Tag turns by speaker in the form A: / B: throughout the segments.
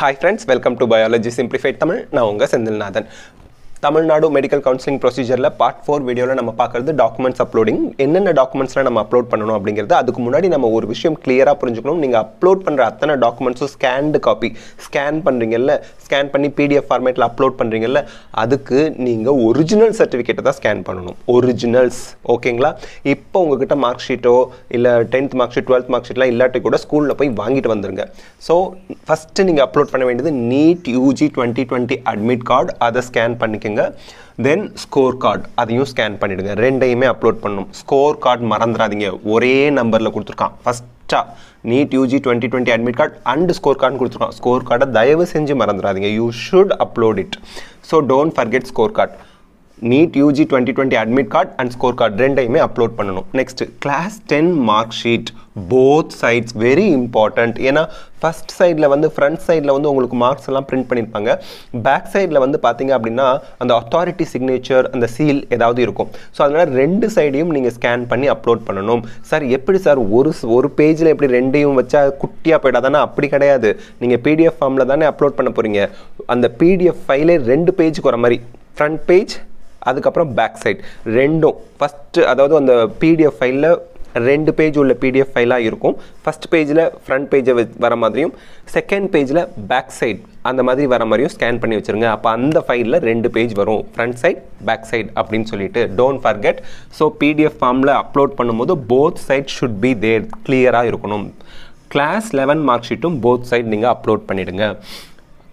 A: Hi friends welcome to biology simplified Tamil நான் உங்கள் Senthilnathan Tamil Nadu medical counselling ப்ரொசீஜரில் பார்ட் ஃபோர் வீடியோவில் நம்ம பார்க்குறது டாக்குமெண்ட்ஸ் அப்லோடிங் என்னென்ன டாக்குமெண்ட்ஸ்லாம் நம்ம அப்லோட் பண்ணணும் அப்படிங்கிறது அதுக்கு முன்னாடி நம்ம ஒரு விஷயம் கிளியராக புரிஞ்சுக்கணும் நீங்கள் அப்லோட் பண்ணுற அத்தனை டாக்குமெண்ட்ஸும் ஸ்கேன்டு காப்பி ஸ்கேன் பண்ணுறீங்கல்ல ஸ்கேன் பண்ணி பிடிஎஃப் ஃபார்மேட்டில் அப்லோட் பண்ணுறீங்கல்ல அதுக்கு நீங்கள் ஒரிஜினல் சர்டிஃபிகேட்டை தான் ஸ்கேன் பண்ணணும் ஒரிஜினல்ஸ் ஓகேங்களா இப்போ உங்ககிட்ட மார்க் ஷீட்டோ இல்லை tenth mark sheet twelfth mark ஷீட்லாம் இல்லாட்டி கூட ஸ்கூலில் போய் வாங்கிட்டு வந்துருங்க ஸோ ஃபஸ்ட்டு நீங்கள் அப்லோட் பண்ண வேண்டியது NEET UG twenty twenty admit card அதை ஸ்கேன் பண்ணிக்கோங்க பண்ணிடுங்க தென் ஸ்கோர் கார்டு அதையும் ஸ்கேன் பண்ணிவிடுங்க ரெண்டையுமே அப்லோட் பண்ணணும் ஸ்கோர் கார்டு மறந்துடாதீங்க ஒரே நம்பரில் கொடுத்துருக்கான் ஃபஸ்ட்டா NEET UG twenty twenty admit card and score card கொடுத்துருக்கான் ஸ்கோர் கார்டை தயவு செஞ்சு மறந்துடாதீங்க you should upload it so don't forget score card NEET UG twenty twenty admit card and score card ரெண்டையுமே அப்லோட் பண்ணணும் next class ten mark sheet both sides very important ஏன்னா first சைடில் வந்து ஃப்ரண்ட் சைடில் வந்து உங்களுக்கு மார்க்ஸ் எல்லாம் print பண்ணியிருப்பாங்க பேக் சைடில் வந்து பார்த்தீங்க அப்படின்னா அந்த அத்தாரிட்டி சிக்னேச்சர் அந்த சீல் ஏதாவது இருக்கும் ஸோ அதனால் ரெண்டு சைடையும் நீங்கள் ஸ்கேன் பண்ணி அப்லோட் பண்ணணும் சார் எப்படி சார் ஒரு ஒரு பேஜில் எப்படி ரெண்டையும் வச்சா குட்டியாக போயிடாதானா அப்படி கிடையாது நீங்கள் பிடிஎஃப் ஃபார்மில் தானே அப்லோட் பண்ண போகிறீங்க அந்த பிடிஎஃப் ஃபைலே ரெண்டு பேஜுக்கு வர மாதிரி ஃப்ரண்ட் பேஜ் அதுக்கப்புறம் பேக் சைட் ரெண்டும் ஃபஸ்ட்டு அதாவது அந்த பிடிஎஃப் ஃபைலில் ரெண்டு பேஜ் உள்ள பிடிஎஃப் ஃபைலாக இருக்கும் ஃபஸ்ட் பேஜில் ஃப்ரண்ட் பேஜை வர மாதிரியும் செகண்ட் பேஜில் பேக் சைட் அந்த மாதிரி வர மாதிரியும் ஸ்கேன் பண்ணி வச்சுருங்க அப்போ அந்த ஃபைலில் ரெண்டு பேஜ் வரும் ஃப்ரண்ட் சைட் பேக் சைட் அப்படின்னு சொல்லிட்டு டோன்ட் ஃபர்கெட் ஸோ பிடிஎஃப் ஃபார்மில் அப்லோட் பண்ணும்போது both side should be there கிளியராக இருக்கணும் கிளாஸ் லெவன் மார்க் ஷீட்டும் போத் சைட் நீங்கள் அப்லோட் பண்ணிவிடுங்க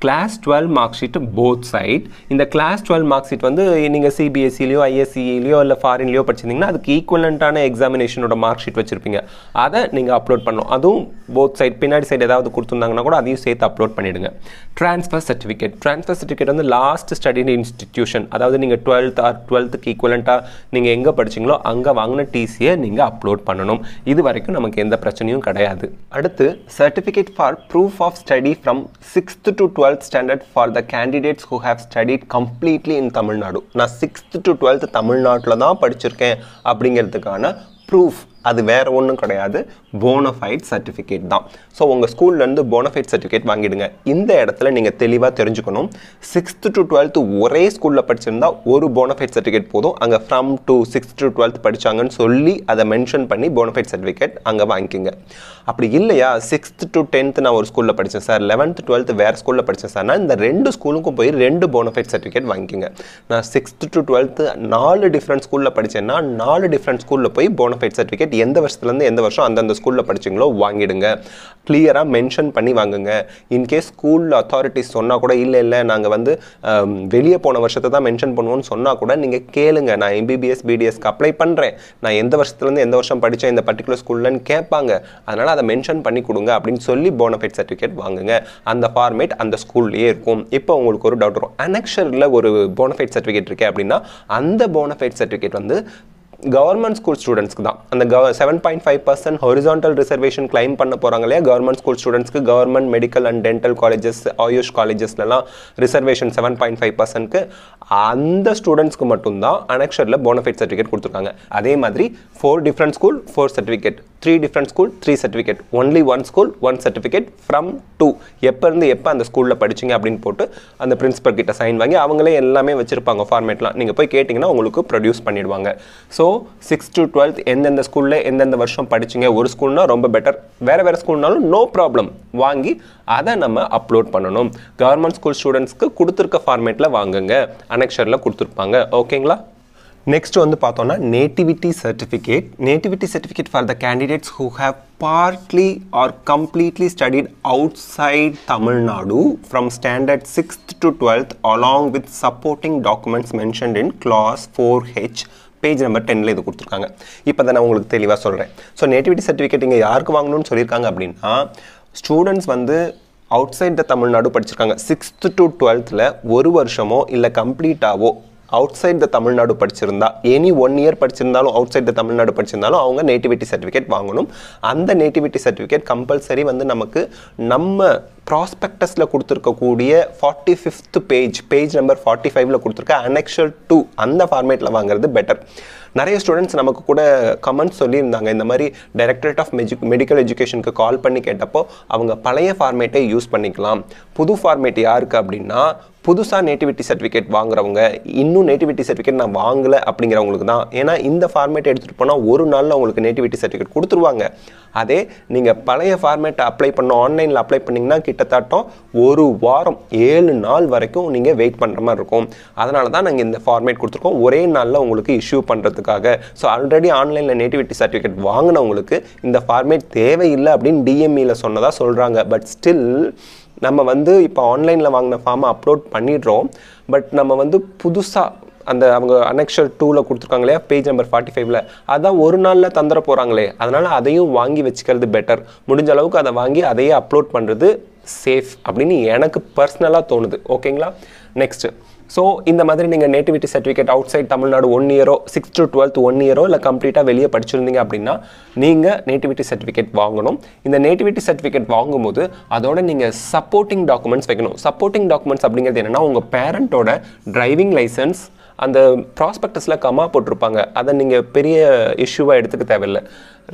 A: class twelve mark sheet both side இந்த கிளாஸ் டுவெல் மார்க் ஷீட் வந்து நீங்கள் சிபிஎஸ்சிலையோ e ஐஎஸ்சிலையோ e இல்லை ஃபாரின்லையோ படிச்சிருந்தீங்கன்னா அதுக்கு ஈக்குவலண்ட்டான எக்ஸாமினேஷனோட மார்க் ஷீட் வச்சுருப்பீங்க அதை நீங்கள் அப்லோட் பண்ணணும் அதுவும் போத் சைட் பின்னாடி சைடு ஏதாவது கொடுத்துருந்தாங்கன்னா கூட அதையும் சேர்த்து அப்லோட் பண்ணிவிடுங்க ட்ரான்ஸ்ஃபர் சர்டிஃபிகேட் ட்ரான்ஸ்ஃபர் சர்டிஃபிகேட் வந்து லாஸ்ட் ஸ்டடி இன்ஸ்டிடியூஷன் அதாவது நீங்கள் டுவெல்த் ஆர் டுவெல்த்துக்கு ஈக்குவலண்ட்டாக நீங்கள் எங்கே படிச்சிங்களோ அங்கே வாங்கின டிசியை நீங்கள் அப்லோட் பண்ணணும் இது வரைக்கும் நமக்கு எந்த பிரச்சனையும் கிடையாது அடுத்து certificate for proof of study from sixth to twelfth twelfth standard for the candidates who have studied completely in Tamil Nadu நான் சிக்ஸ்த் டு டுவெல்த் தமிழ்நாட்டில் தான் படிச்சிருக்கேன் அப்படிங்கிறதுக்கான ப்ரூஃப் அது வேறு ஒன்றும் கிடையாது போனஃபைட் சர்டிஃபிகேட் தான் ஸோ உங்கள் ஸ்கூல்லேருந்து போனஃபைட் சர்டிஃபிகேட் வாங்கிடுங்க இந்த இடத்துல நீங்கள் தெளிவாக தெரிஞ்சுக்கணும் சிக்ஸ்த்து டு டுவெல்த்து ஒரே ஸ்கூலில் படிச்சிருந்தா ஒரு போனஃபைட் சர்டிஃபிகேட் போதும் அங்கே from to sixth to twelfth படித்தாங்கன்னு சொல்லி அதை மென்ஷன் பண்ணி போனஃபைட் சர்டிஃபிகேட் அங்கே வாங்கிக்கோங்க அப்படி இல்லையா சிக்ஸ்த் டு டென்த்து நான் ஒரு ஸ்கூலில் படித்தேன் சார் லெவன்த்து டுவெல்த்து வேறு ஸ்கூலில் படித்தேன் சார்னா இந்த ரெண்டு ஸ்கூலுக்கும் போய் ரெண்டு போனஃபைட் சர்டிஃபிகேட் வாங்கிக்கோங்க நான் சிக்ஸ்த்து டு டுவெல்த்து நாலு டிஃப்ரெண்ட் ஸ்கூலில் படித்தேன்னா நாலு டிஃப்ரெண்ட் ஸ்கூலில் போய் போனஃபைட் சர்டிஃபிகேட் சர்டிஃபிகேட் எந்த வருஷத்துலேருந்து எந்த வருஷம் அந்தந்த ஸ்கூலில் படிச்சிங்களோ வாங்கிடுங்க கிளியராக மென்ஷன் பண்ணி வாங்குங்க இன்கேஸ் ஸ்கூல் அத்தாரிட்டிஸ் சொன்னால் கூட இல்லை இல்லை நாங்கள் வந்து வெளியே போன வருஷத்தை தான் மென்ஷன் பண்ணுவோம்னு சொன்னால் கூட நீங்கள் கேளுங்க நான் எம்பிபிஎஸ் பிடிஎஸ்க்கு அப்ளை பண்ணுறேன் நான் எந்த வருஷத்துலேருந்து எந்த வருஷம் படித்தேன் இந்த பர்டிகுலர் ஸ்கூல்லன்னு கேட்பாங்க அதனால் அதை மென்ஷன் பண்ணி கொடுங்க அப்படின்னு சொல்லி போனஃபைட் சர்டிஃபிகேட் வாங்குங்க அந்த ஃபார்மேட் அந்த ஸ்கூல்லையே இருக்கும் இப்போ உங்களுக்கு ஒரு டவுட் வரும் அனக்ஷரில் ஒரு போனஃபைட் சர்டிஃபிகேட் இருக்கேன் அப்படின்னா அந்த போனஃபைட் சர்டிஃபிகேட் வந்து கவர்மெண்ட் ஸ்கூல் ஸ்டூடெண்ட்ஸ்க்கு தான் அந்த கவ seven point five percent horizontal reservation claim பண்ண போகிறாங்க இல்லையா கவர்மெண்ட் ஸ்கூல் ஸ்டூடெண்ட்ஸ்க்கு government medical and dental colleges AYUSH காலேஜஸ்லாம் ரிசர்வேஷன் செவன் பாயிண்ட் ஃபைவ் பர்சன்ட்க்கு அந்த ஸ்டூடெண்ட்ஸ்க்கு மட்டும்தான் அனெக்ஷரில் போனஃபைட் சர்டிஃபிகேட் கொடுத்துருக்காங்க அதே மாதிரி four different school four certificate three different school three certificate only one school one certificate from to எப்போருந்து எப்போ அந்த ஸ்கூலில் படிச்சிங்க அப்படின்னு போட்டு அந்த பிரின்ஸிபல் கிட்ட சைன் வாங்கி அவங்களே எல்லாமே வச்சுருப்பாங்க ஃபார்மேட்லாம் நீங்கள் போய் கேட்டிங்கன்னா உங்களுக்கு ப்ரொடியூஸ் பண்ணிடுவாங்க ஸோ சிக்ஸ் டு டுவெல்த் எந்தெந்த ஸ்கூலில் எந்தெந்த வருஷம் படிச்சிங்க ஒரு ஸ்கூல்னால் ரொம்ப பெட்டர் வேறு வேறு ஸ்கூல்னாலும் நோ ப்ராப்ளம் வாங்கி அதை நம்ம அப்லோட் பண்ணணும் கவர்மெண்ட் ஸ்கூல் ஸ்டூடெண்ட்ஸ்க்கு கொடுத்துருக்க ஃபார்மேட்டில் வாங்குங்க அனெக்ஷரில் கொடுத்துருப்பாங்க ஓகேங்களா நெக்ஸ்ட் வந்து பார்த்தோன்னா nativity certificate nativity certificate for the candidates who have partly or completely studied outside Tamil Nadu from standard sixth to twelfth along with supporting documents mentioned in class four H page number டென்னில் இது கொடுத்துருக்காங்க இப்போ தான் நான் உங்களுக்கு தெளிவாக சொல்கிறேன் so nativity certificate இங்கே யாருக்கு வாங்கணும்னு சொல்லியிருக்காங்க அப்படின்னா ஸ்டூடெண்ட்ஸ் வந்து அவுட் சைட் த தமிழ்நாடு படிச்சிருக்காங்க சிக்ஸ்த்து டு டுவெல்த்தில் ஒரு வருஷமோ இல்லை கம்ப்ளீட்டாவோ அவுட் சைட் த தமிழ்நாடு படிச்சிருந்தா எனி ஒன் இயர் படிச்சிருந்தாலும் அவுட் சைட் த தமிழ்நாடு படிச்சிருந்தாலும் அவங்க நேட்டிவிட்டி சர்டிஃபிகேட் வாங்கணும் அந்த நேட்டிவிட்டி சர்டிஃபிகேட் கம்பல்சரி வந்து நமக்கு நம்ம ப்ராஸ்பெக்டஸில் கொடுத்துருக்கக்கூடிய forty fifth page page number forty ஃபைவ்ல கொடுத்துருக்க அனெக்ஷல் டூ அந்த ஃபார்மேட்டில் வாங்குறது பெட்டர் நிறைய ஸ்டூடெண்ட்ஸ் நமக்கு கூட கமெண்ட்ஸ் சொல்லியிருந்தாங்க இந்த மாதிரி டைரக்டரேட் ஆஃப் மெஜி மெடிக்கல் எஜுகேஷனுக்கு கால் பண்ணி கேட்டப்போ அவங்க பழைய ஃபார்மேட்டை யூஸ் பண்ணிக்கலாம் புது ஃபார்மேட் யாருக்கு அப்படின்னா புதுசாக நேட்டிவிட்டி சர்டிஃபிகேட் வாங்குறவங்க இன்னும் நேட்டிவிட்டி சர்டிஃபிகேட் நான் வாங்கலை அப்படிங்கிறவங்களுக்கு தான் ஏன்னா இந்த ஃபார்மேட் எடுத்துகிட்டு போனால் ஒரு நாளில் உங்களுக்கு நேட்டிவிட்டி சர்டிஃபிகேட் கொடுத்துருவாங்க அதே நீங்கள் பழைய ஃபார்மேட்டை அப்ளை பண்ண ஆன்லைனில் அப்ளை பண்ணிங்கன்னா கிட்டத்தட்ட ஒரு வாரம் ஏழு நாள் வரைக்கும் நீங்கள் வெயிட் பண்ணுற மாதிரி இருக்கும் அதனால தான் நாங்கள் இந்த ஃபார்மேட் கொடுத்துருக்கோம் ஒரே நாளில் உங்களுக்கு இஷ்யூ பண்ணுறதுக்காக ஸோ ஆல்ரெடி ஆன்லைனில் நேட்டிவிட்டி சர்டிஃபிகேட் வாங்கினவங்களுக்கு இந்த ஃபார்மேட் தேவையில்லை அப்படின்னு டிஎம்இயில் e சொன்னதாக சொல்கிறாங்க பட் ஸ்டில் நம்ம வந்து இப்போ ஆன்லைனில் வாங்கின ஃபார்மை அப்லோட் பண்ணிடுறோம் பட் நம்ம வந்து புதுசாக அந்த அவங்க அனெக்ஷர் டூவில் கொடுத்துருக்காங்க இல்லையா பேஜ் நம்பர் ஃபார்ட்டி ஃபைவ்ல அதான் ஒரு நாளில் தந்துட போகிறாங்களே அதனால் அதையும் வாங்கி வச்சுக்கிறது பெட்டர் முடிஞ்ச அளவுக்கு அதை வாங்கி அதையே அப்லோட் பண்ணுறது சேஃப் அப்படின்னு எனக்கு பர்சனலாக தோணுது ஓகேங்களா நெக்ஸ்ட்டு ஸோ இந்த மாதிரி நீங்கள் nativity certificate outside Tamil Nadu one இயரோ சிக்ஸ் டு டுவெல்த் ஒன் இயரோ இல்லை கம்ப்ளீட்டாக வெளியே படிச்சிருந்தீங்க அப்படின்னா நீங்கள் நேட்டிவிட்டி சர்டிஃபிகேட் வாங்கணும் இந்த நேட்டிவிட்டி சர்டிஃபிகேட் வாங்கும்போது அதோட நீங்கள் சப்போர்ட்டிங் டாக்குமெண்ட்ஸ் வைக்கணும் சப்போர்ட்டிங் டாக்குமெண்ட்ஸ் அப்படிங்கிறது என்னென்னா உங்கள் பேரண்ட்டோட ட்ரைவிங் லைசன்ஸ் அந்த ப்ராஸ்பெக்டஸில் கமா போட்டிருப்பாங்க அதை நீங்கள் பெரிய இஷ்யூவாக எடுத்துக்க தேவையில்லை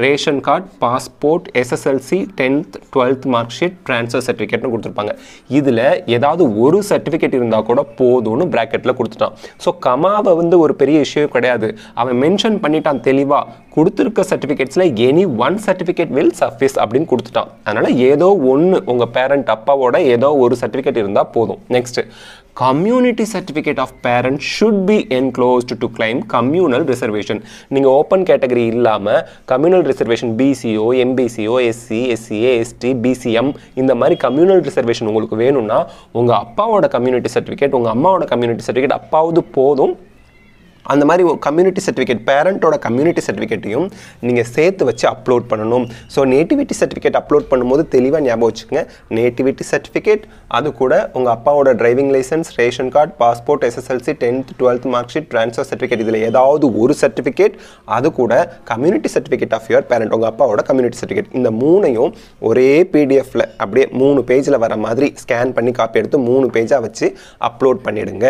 A: ration card passport SSLC tenth twelfth mark sheet transfer சர்டிஃபிகேட்னு கொடுத்துருப்பாங்க இதில் ஏதாவது ஒரு சர்டிஃபிகேட் இருந்தால் கூட போதும்னு ப்ராக்கெட்டில் கொடுத்துட்டான் ஸோ கமாவை வந்து ஒரு பெரிய இஷ்யூ கிடையாது அவன் மென்ஷன் பண்ணிட்டான் தெளிவாக கொடுத்துருக்க சர்டிஃபிகேட்ஸில் any one certificate will suffice அப்படின்னு கொடுத்துட்டான் அதனால் ஏதோ ஒன்று உங்கள் பேரண்ட் அப்பாவோட ஏதோ ஒரு சர்டிஃபிகேட் இருந்தால் போதும் next community certificate of parent should be enclosed to claim communal reservation நீங்கள் ஓப்பன் கேட்டகரி இல்லாமல் கம்யூனல் ரிசர்வேஷன் பிசிஓ எம்பிசிஓ எஸ்சி எஸ்சிஏ எஸ்டி பிசிஎம் இந்த மாதிரி கம்யூனல் ரிசர்வேஷன் உங்களுக்கு வேணும்னா உங்கள் அப்பாவோட கம்யூனிட்டி சர்டிஃபிகேட் உங்கள் அம்மாவோட கம்யூனிட்டி சர்டிஃபிகேட் அப்பாவது போதும் அந்த மாதிரி கம்யூனிட்டி சர்டிஃபிகேட் பேரண்ட்டோட கம்யூனிட்டி சர்டிஃபிகேட்டையும் நீங்கள் சேர்த்து வச்சு அப்லோட் பண்ணணும் ஸோ நேட்டிவிட்டி சர்டிஃபிகேட் அப்லோட் பண்ணும்போது தெளிவாக ஞாபகம் வச்சுக்கோங்க நேட்டிவிட்டி சர்டிஃபிகேட் அது கூட உங்கள் அப்பாவோட driving licence ration card passport SSLC tenth twelfth mark sheet transfer certificate இதில் ஏதாவது ஒரு சர்டிஃபிகேட் அது கூட community certificate of your parent உங்கள் அப்பாவோட கம்யூனிட்டி சர்டிஃபிகேட் இந்த மூணையும் ஒரே பிடிஎஃப்பில் அப்படியே மூணு பேஜில் வர மாதிரி ஸ்கேன் பண்ணி காப்பி எடுத்து மூணு பேஜாக வச்சு அப்லோட் பண்ணிவிடுங்க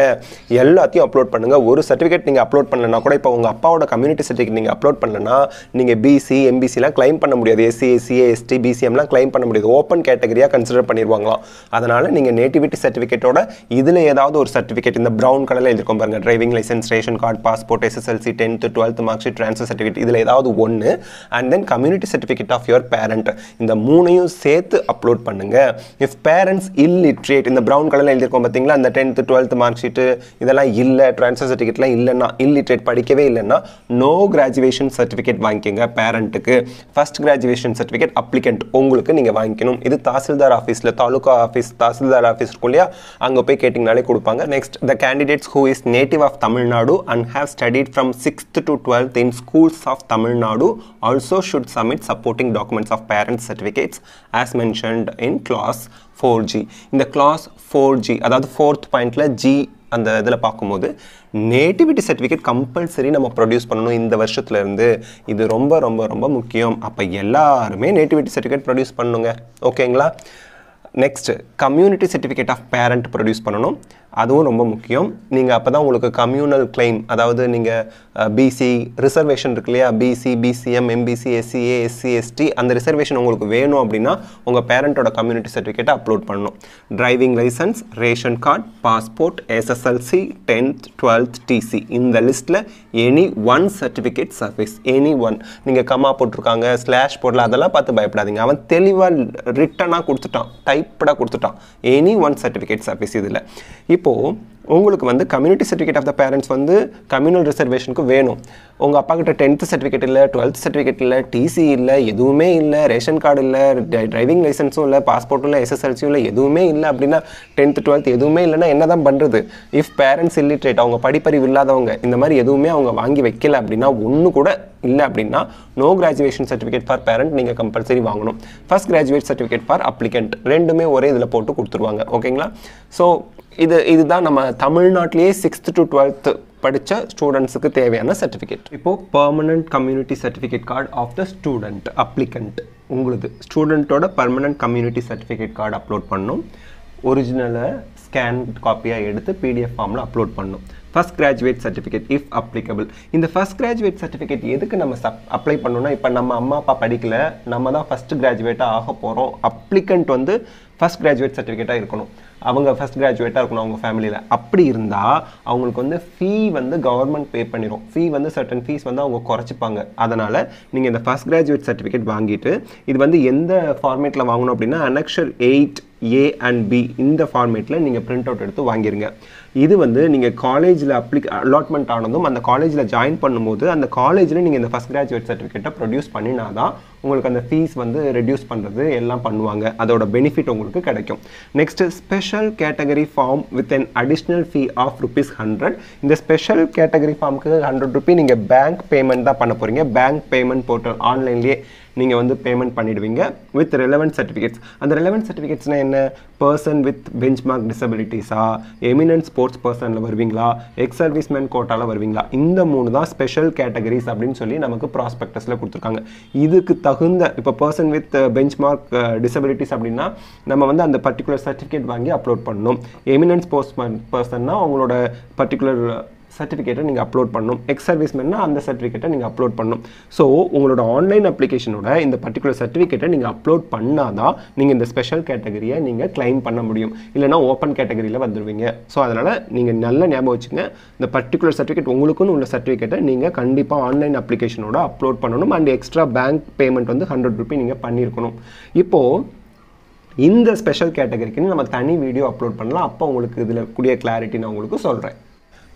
A: எல்லாத்தையும் அப்லோட் பண்ணுங்கள் ஒரு சர்டிஃபிகேட் நீங்கள் அப்லோட் பண்ணலனா கூட இப்போ உங்கள் அப்பாவோட கம்யூனிட்டி சர்டிஃபிகேட் நீங்கள் அப்லோட் பண்ணலனா நீங்கள் பிசி எம்பிசிலாம் கிளைம் பண்ண முடியாது எஸ்சி எஸ்சிஏ எஸ்டி பிசிஎம்லாம் கிளைம் பண்ண முடியாது ஓப்பன் கேட்டகரியாக கன்சிடர் பண்ணிடுவாங்களாம் அதனால் நீங்கள் நேட்டிவிட்டி சர்டிஃபிகேட்டோட இதில் ஏதாவது ஒரு சர்டிஃபிகேட் இந்த ப்ரௌன் கலரில் எழுதிருக்கோம் பாருங்கள் driving licence ration card passport SSLC tenth twelfth mark sheet transfer certificate இதில் ஏதாவது ஒன்று and then community certificate of your parent இந்த மூணையும் சேர்த்து அப்லோட் பண்ணுங்கள் இஃப் பேரண்ட்ஸ் இல்லிட்ரேட் இந்த ப்ரௌன் கலரில் எழுதிருக்கோம் பார்த்தீங்களா அந்த டென்த்து டுவெல்த் மார்க் ஷீட்டு இதெல்லாம் இல்லை ட்ரான்ஸ்ஃபர் சர்டிஃபிகேட்லாம் இல்லைன்னா இல்லிட்ரேட் படிக்கவே இல்லைன்னா நோ கிராஜுவேஷன் சர்டிஃபிகேட் வாங்கிக்கோங்க பேரண்ட்டுக்கு ஃபஸ்ட் கிராஜுவேஷன் சர்டிஃபிகேட் அப்ளிகண்ட் உங்களுக்கு நீங்கள் வாங்கிக்கணும் இது தாசில்தார் ஆஃபீஸில் தாலுகா ஆஃபீஸ் தாசில்தார் ஆஃபீஸ் இருக்கும் இல்லையா அங்கே போய் கேட்டிங்கனாலே கொடுப்பாங்க next the candidates who is native of Tamil Nadu and have studied from sixth to twelfth in schools of Tamil Nadu also should submit supporting documents of parents certificates as mentioned in class four G இந்த class four G அதாவது fourth பாயிண்டில் G அந்த இதில் பார்க்கும்போது nativity certificate compulsory நம்ம produce பண்ணணும் இந்த வருஷத்துலேருந்து இது ரொம்ப ரொம்ப ரொம்ப முக்கியம் அப்போ எல்லாருமே நேட்டிவிட்டி சர்டிஃபிகேட் ப்ரொடியூஸ் பண்ணுங்க ஓகேங்களா next community certificate of parent produce பண்ணணும் அதுவும் ரொம்ப முக்கியம் நீங்கள் அப்போ தான் உங்களுக்கு கம்யூனல் கிளைம் அதாவது நீங்கள் பிசி ரிசர்வேஷன் இருக்கு இல்லையா BC BCM MBC SCA SC ST அந்த ரிசர்வேஷன் உங்களுக்கு வேணும் அப்படின்னா உங்கள் பேரண்ட்டோட கம்யூனிட்டி சர்டிஃபிகேட்டை அப்லோட் பண்ணணும் driving licence ration card passport SSLC tenth twelfth TC இந்த லிஸ்ட்டில் any one certificate service any one நீங்கள் கம்மா போட்டிருக்காங்க ஸ்லாஷ் போடல அதெல்லாம் பார்த்து பயப்படாதீங்க அவன் தெளிவாக ரிட்டனாக கொடுத்துட்டான் டைப்படாக கொடுத்துட்டான் எனி ஒன் சர்டிஃபிகேட் சர்வீஸ் இதில் இப்போது உங்களுக்கு வந்து community certificate of the parents வந்து கம்யூனல் ரிசர்வேஷனுக்கு வேணும் உங்கள் அப்பா கிட்ட டென்த்து சர்டிஃபிகேட் இல்லை டுவெல்த் சர்டிஃபிகேட் இல்லை டிசி இல்லை எதுவுமே இல்லை ரேஷன் கார்டு இல்லை டிரைவிங் லைசன்ஸும் இல்லை பாஸ்போர்ட்டும் இல்லை எஸ்எஸ்எல்சியும் இல்லை எதுவுமே இல்லை அப்படின்னா டென்த்து டுவெல்த் எதுவுமே இல்லைன்னா என்ன தான் பண்ணுறது இஃப் பேரண்ட்ஸ் இல்லிட்ரேட் அவங்க படிப்பறிவு இல்லாதவங்க இந்த மாதிரி எதுவுமே அவங்க வாங்கி வைக்கல அப்படின்னா ஒன்று கூட இல்லை அப்படின்னா no graduation certificate for parent நீங்கள் கம்பல்சரி வாங்கணும் first graduate certificate for applicant ரெண்டுமே ஒரே இதில் போட்டு கொடுத்துருவாங்க ஓகேங்களா ஸோ இது இதுதான் நம்ம தமிழ்நாட்டிலேயே சிக்ஸ்த் டு டுவெல்த்து படித்த ஸ்டூடெண்ட்ஸுக்கு தேவையான சர்டிஃபிகேட் இப்போது permanent community certificate card of the student applicant உங்களுது ஸ்டூடெண்ட்டோட permanent community certificate card upload பண்ணும் ஒரிஜினலை ஸ்கேன் காப்பியாக எடுத்து பிடிஎஃப் ஃபார்மில் அப்லோட் பண்ணும் first graduate certificate if applicable இந்த ஃபஸ்ட் கிராஜுவேட் சர்டிஃபிகேட் எதுக்கு நம்ம சப் அப்ளை பண்ணோம்னா இப்போ நம்ம அம்மா அப்பா படிக்கல நம்ம தான் ஃபஸ்ட்டு கிராஜுவேட்டாக ஆக போகிறோம் அப்ளிகண்ட் வந்து ஃபஸ்ட் கிராஜுவேட் சர்டிஃபிகேட்டாக இருக்கணும் அவங்க ஃபஸ்ட் கிராஜுவேட்டாக இருக்கணும் அவங்க ஃபேமிலியில் அப்படி இருந்தால் அவங்களுக்கு வந்து ஃபீ வந்து கவர்மெண்ட் பே பண்ணிடும் ஃபீ வந்து சர்டன் ஃபீஸ் வந்து அவங்க குறைச்சிப்பாங்க அதனால் நீங்கள் இந்த ஃபஸ்ட் கிராஜுவேட் சர்டிஃபிகேட் வாங்கிட்டு இது வந்து எந்த ஃபார்மேட்டில் வாங்கணும் அப்படின்னா annexure eight A and B இந்த ஃபார்மேட்டில் நீங்கள் பிரிண்ட் அவுட் எடுத்து வாங்கிருங்க இது வந்து நீங்கள் காலேஜில் அப்ளிக் அலாட்மெண்ட் ஆனதும் அந்த காலேஜில் ஜாயின் பண்ணும்போது அந்த காலேஜில் நீங்கள் இந்த ஃபஸ்ட் கிராஜுவேட் சர்டிஃபிகேட்டை ப்ரொடியூஸ் பண்ணினா தான் உங்களுக்கு அந்த ஃபீஸ் வந்து ரெடியூஸ் பண்ணுறது எல்லாம் பண்ணுவாங்க அதோட பெனிஃபிட் உங்களுக்கு கிடைக்கும் next special special category form with an additional fee of rupees 100 இந்த special category formக்கு 100 ரூபி நீங்கள் bank payment தான் பண்ணப் போகிறீங்க bank payment portal ஆன்லைன்லேயே நீங்கள் வந்து பேமெண்ட் பண்ணிடுவீங்க வித் ரெலவெண்ட் சர்டிஃபிகேட்ஸ் அந்த ரெலவெண்ட் சர்டிஃபிகேட்ஸ்னால் என்ன பர்சன் வித் பெஞ்ச் மார்க் டிசபிலிட்டிஸா எமினன்ட் ஸ்போர்ட்ஸ் பர்சனில் வருவீங்களா எக்ஸ் சர்வீஸ்மேன் கோட்டாவில் வருவீங்களா இந்த மூணு தான் ஸ்பெஷல் கேட்டகரிஸ் அப்படின்னு சொல்லி நமக்கு ப்ராஸ்பெக்டஸில் கொடுத்துருக்காங்க இதுக்கு தகுந்த இப்போ person with benchmark disabilities அப்படின்னா நம்ம வந்து அந்த பர்டிகுலர் சர்டிஃபிகேட் வாங்கி அப்லோட் பண்ணணும் எமினன்ட் ஸ்போர்ட்ஸ் பர்சன்னா அவங்களோட பர்டிகுலர் சர்டிஃபிகேட்டை நீங்கள் அப்லோட் பண்ணணும் எக்ஸ் சர்வீஸ் சர்வீஸ்மேன்னா அந்த சர்டிஃபிகேட்டை நீங்கள் அப்லோட் பண்ணணும் ஸோ உங்களோட ஆன்லைன் அப்ளிகேஷனோட இந்த பர்டிகுலர் சர்டிஃபிகேட்டை நீங்கள் அப்லோட் பண்ணால் தான் நீங்கள் இந்த ஸ்பெஷல் கேட்டகரியை நீங்கள் கிளைம் பண்ண முடியும் இல்லைனா ஓப்பன் கேட்டகரியில் வந்துடுவீங்க ஸோ அதனால் நீங்கள் நல்ல ஞாபகம் வச்சுங்க இந்த பர்டிகுலர் சர்டிஃபிகேட் உங்களுக்குன்னு உள்ள சர்டிஃபிகேட்டை நீங்கள் கண்டிப்பாக ஆன்லைன் அப்ளிகேஷனோட அப்லோட் பண்ணணும் அண்ட் எக்ஸ்ட்ரா பேங்க் பேமெண்ட் வந்து ஹண்ட்ரட் ருபி நீங்கள் பண்ணியிருக்கணும் இப்போது இந்த ஸ்பெஷல் கேட்டகரிக்குன்னு நம்ம தனி வீடியோ அப்லோட் பண்ணலாம் அப்போ உங்களுக்கு இதில் கூடிய கிளாரிட்டி நான் உங்களுக்கு சொல்கிறேன்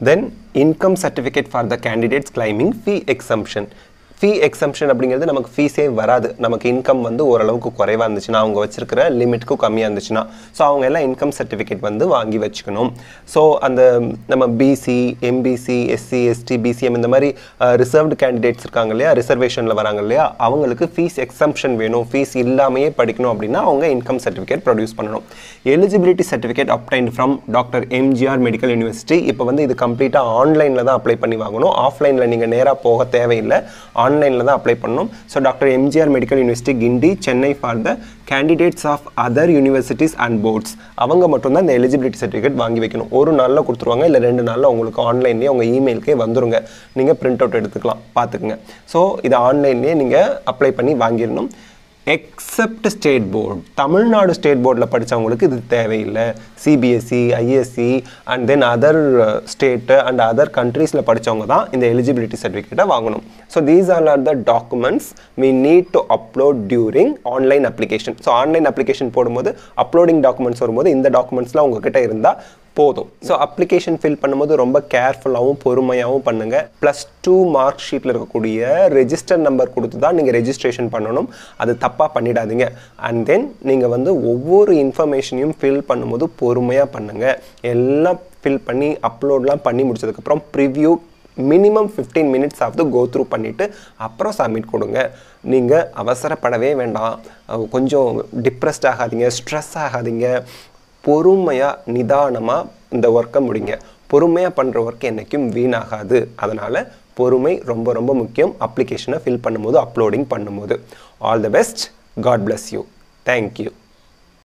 A: Then income certificate for the candidates claiming fee exemption. Fee exemption அப்படிங்கிறது நமக்கு ஃபீஸே வராது நமக்கு இன்கம் வந்து ஓரளவுக்கு குறைவாக இருந்துச்சுன்னா அவங்க வச்சிருக்கிற லிமிட்டுக்கு கம்மியாக இருந்துச்சுன்னா ஸோ அவங்க எல்லாம் இன்கம் சர்டிஃபிகேட் வந்து வாங்கி வச்சுக்கணும் ஸோ அந்த நம்ம BC MBC SC ST BCM இந்த மாதிரி ரிசர்வ்டு கேண்டிடேட்ஸ் இருக்காங்க இல்லையா ரிசர்வேஷனில் வராங்க இல்லையா அவங்களுக்கு ஃபீஸ் எக்ஸம்ஷன் வேணும் ஃபீஸ் இல்லாமையே படிக்கணும் அப்படின்னா அவங்க இன்கம் சர்டிஃபிகேட் ப்ரொடியூஸ் பண்ணணும் eligibility certificate obtain from doctor MGR medical university இப்போ வந்து இது கம்ப்ளீட்டாக ஆன்லைனில் தான் அப்ளை பண்ணி வாங்கணும் ஆஃப்லைனில் நீங்கள் நேராக போக தேவையில்லை ஆன்லைனில் தான் அப்ளை பண்ணோம் so doctor MGR medical university Guindy Chennai for the candidates of other universities and boards அவங்க மட்டும்தான் இந்த எலிஜிபிலிட்டி சர்டிஃபிகேட் வாங்கி வைக்கணும் ஒரு நாளில் கொடுத்துருவாங்க இல்லை ரெண்டு நாளில் உங்களுக்கு ஆன்லைன்லேயே உங்கள் இமெயிலுக்கே வந்துருங்க நீங்கள் பிரிண்ட் அவுட் எடுத்துக்கலாம் பார்த்துக்குங்க ஸோ இதை ஆன்லைன்லேயே நீங்கள் அப்ளை பண்ணி வாங்கிடணும் except state board Tamil Nadu state போர்டில் படித்தவங்களுக்கு இது தேவையில்லை CBSE ISC and then other state and other கண்ட்ரீஸில் படித்தவங்க தான் இந்த எலிஜிபிலிட்டி சர்டிஃபிகேட்டை வாங்கணும் so these are are the documents we need to upload during online application so online application போடும்போது அப்லோடிங் டாக்குமெண்ட்ஸ் வரும்போது இந்த டாக்குமெண்ட்ஸ்லாம் கிட்டே இருந்தால் போதும் ஸோ அப்ளிகேஷன் ஃபில் பண்ணும்போது ரொம்ப கேர்ஃபுல்லாகவும் பொறுமையாகவும் பண்ணுங்கள் ப்ளஸ் டூ மார்க் ஷீட்டில் இருக்கக்கூடிய ரெஜிஸ்டர் நம்பர் கொடுத்து தான் நீங்கள் ரெஜிஸ்ட்ரேஷன் பண்ணணும் அது தப்பாக பண்ணிடாதீங்க அண்ட் தென் நீங்கள் வந்து ஒவ்வொரு இன்ஃபர்மேஷனையும் ஃபில் பண்ணும்போது பொறுமையாக பண்ணுங்கள் எல்லாம் ஃபில் பண்ணி அப்லோட்லாம் பண்ணி முடிச்சதுக்கப்புறம் preview minimum fifteen minutes after go through பண்ணிவிட்டு அப்புறம் சப்மிட் கொடுங்க நீங்கள் அவசரப்படவே வேண்டாம் கொஞ்சம் டிப்ரெஸ்ட் ஆகாதீங்க ஸ்ட்ரெஸ் ஆகாதீங்க பொறுமையாக நிதானமாக இந்த ஒர்க்கை முடிங்க பொறுமையாக பண்ணுற ஒர்க் என்றைக்கும் வீணாகாது அதனால் பொறுமை ரொம்ப ரொம்ப முக்கியம் அப்ளிகேஷனை ஃபில் பண்ணும்போது அப்லோடிங் பண்ணும்போது all the best God bless you thank you